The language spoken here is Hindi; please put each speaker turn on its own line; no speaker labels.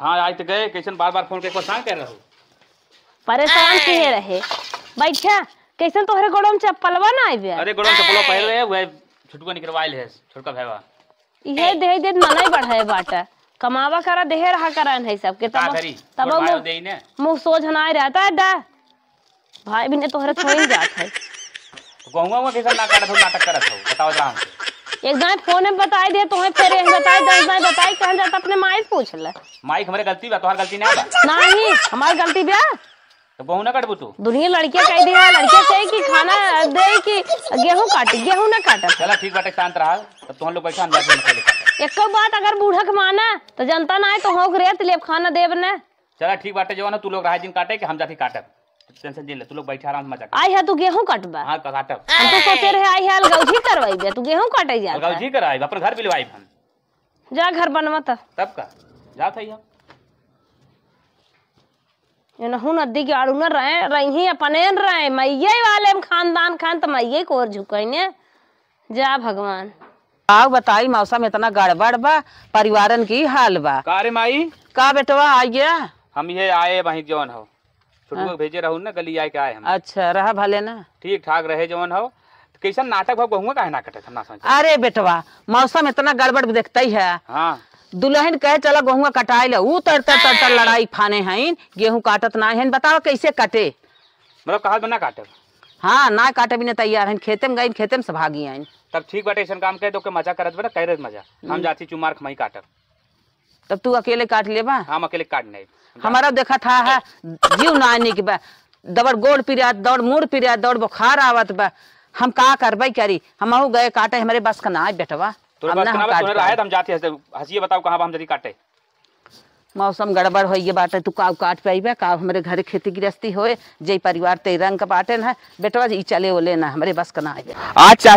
हाँ आज तो गए कैसन बार बार फोन के परेशान कर रहे हो
परेशान के रहे बैठा कैसन तोहरे गोड़ो में चप्पलवा ना आइबे अरे गोड़ो में चप्पलवा पहन रहे वह
छुटुआ निकलवाइल है भैया
यह दे दे देह ही बढ़ाए बाटा कमावा करा दे रहा करन है के तब तब मुंह मुंह सोझनाए रहता है डा भाई भी ने तो हरे छोड़ ही जात है
गहुआ में कैसा ना करत हो नाटक करत हो बताओ जरा
एक दाई फोन में बताई दे तो है फिर बताई दस दाई बताई कहन जाता अपने माय पूछ ले
माइक हमारे गलती बा तोहार गलती ना बा
नहीं हमारी गलती बा
तो बहु ना काटबू तू दुनिया
लड़कियां कह दी लड़के से कि खाना दे कि गेहूं काट गेहूं
ना काट चला ठीक बाटे शांत रहा तो तोहन लोग बैठा अंदर से खेले
एक बात अगर बूढ़क माना तो जनता ना है तो होक रेत ले खाना देब ना
चला ठीक बाटे जवाना तू लोग रहा दिन काटे कि हम जाके काटब टेंशन दिल तू लोग बैठा आराम मजा
आई है तू गेहूं काटबा
हां तो काटब हम
तो सोचे रहे आई है अलगौजी करवाई बे तू गेहूं काटे जा अलगौजी
कराई अपन घर बिलवाई हम
जा घर बनवा तब तो। तब का जा के रहे रही रहे मैये वाले खानदान खान तो मैये जा भगवान
आओ बताई मौसम इतना गड़बड़ बा परिवारन की हाल बा का माई का बेटवा आ गया
हम ये आए वही जौन हो छोटू को हाँ। भेजे रहू ना गली आए के आए हम
अच्छा रहा भले ना
ठीक ठाक रहे जौन हो तो कैसा नाटक हो कहूंगा काहे ना कटे
अरे बेटवा मौसम इतना गड़बड़ देखता ही है हाँ दुल्हन कहे चला गेहूँ कटाई ला तर तर तर तर हाँ। लड़ाई फाने हैं गेहूँ काटत ना है बताओ कैसे कटे
मतलब कहा बना काटे
हाँ ना काटे भी ना तैयार है खेते में गई खेते में सभागी है
तब ठीक बटे ऐसा काम कह दो के मजा करत बेटा कह रहे मजा हम हम्म। जाती चुमार खमई काटब
तब तू अकेले काट ले बा
हम अकेले काट नहीं
हमारा देखा था है जीव नानी के बा दौड़ गोड़ पिरिया दौड़ मुड़ पिरिया दौड़ बुखार आवत बा हम का करबई करी हम गए काटे हमारे बस का ना बेटवा मौसम गड़बड़ हो ये है तू का काट पाइबे का हमारे घर खेती गृहस्थी हो जय परिवार ते रंग का बाटे ना बेटवा जी चले ओले ना हमारे बस कना आए
आज चाहे